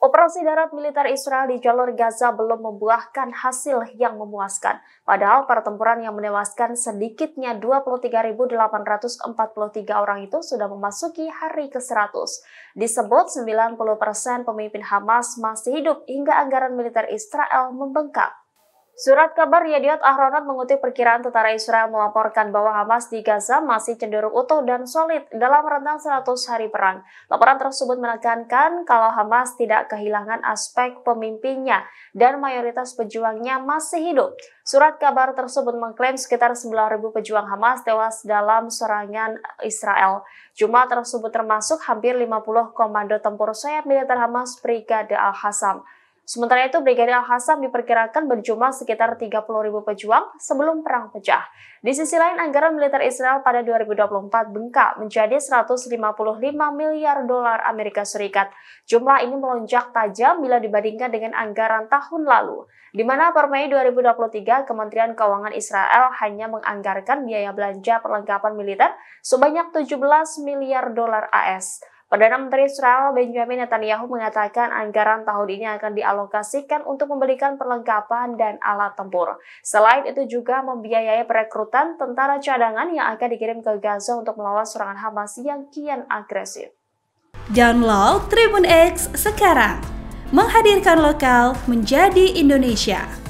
Operasi darat militer Israel di jalur Gaza belum membuahkan hasil yang memuaskan, padahal pertempuran yang menewaskan sedikitnya 23.843 orang itu sudah memasuki hari ke-100. Disebut 90% pemimpin Hamas masih hidup hingga anggaran militer Israel membengkak. Surat kabar Yadiot Ahronot mengutip perkiraan tentara Israel melaporkan bahwa Hamas di Gaza masih cenderung utuh dan solid dalam rentang 100 hari perang. Laporan tersebut menekankan kalau Hamas tidak kehilangan aspek pemimpinnya dan mayoritas pejuangnya masih hidup. Surat kabar tersebut mengklaim sekitar 9.000 pejuang Hamas tewas dalam serangan Israel. Jumlah tersebut termasuk hampir 50 komando tempur sayap militer Hamas Brigade Al-Hassam. Sementara itu, Brigadir Al-Hassam diperkirakan berjumlah sekitar 30.000 pejuang sebelum perang pecah. Di sisi lain, anggaran militer Israel pada 2024 bengkak menjadi 155 miliar dolar Amerika Serikat. Jumlah ini melonjak tajam bila dibandingkan dengan anggaran tahun lalu, di mana per Mei 2023 Kementerian Keuangan Israel hanya menganggarkan biaya belanja perlengkapan militer sebanyak 17 miliar dolar AS. Perdana Menteri Israel Benjamin Netanyahu mengatakan anggaran tahun ini akan dialokasikan untuk memberikan perlengkapan dan alat tempur. Selain itu juga membiayai perekrutan tentara cadangan yang akan dikirim ke Gaza untuk melawan serangan Hamas yang kian agresif. Download Tribun X sekarang. Menghadirkan lokal menjadi Indonesia.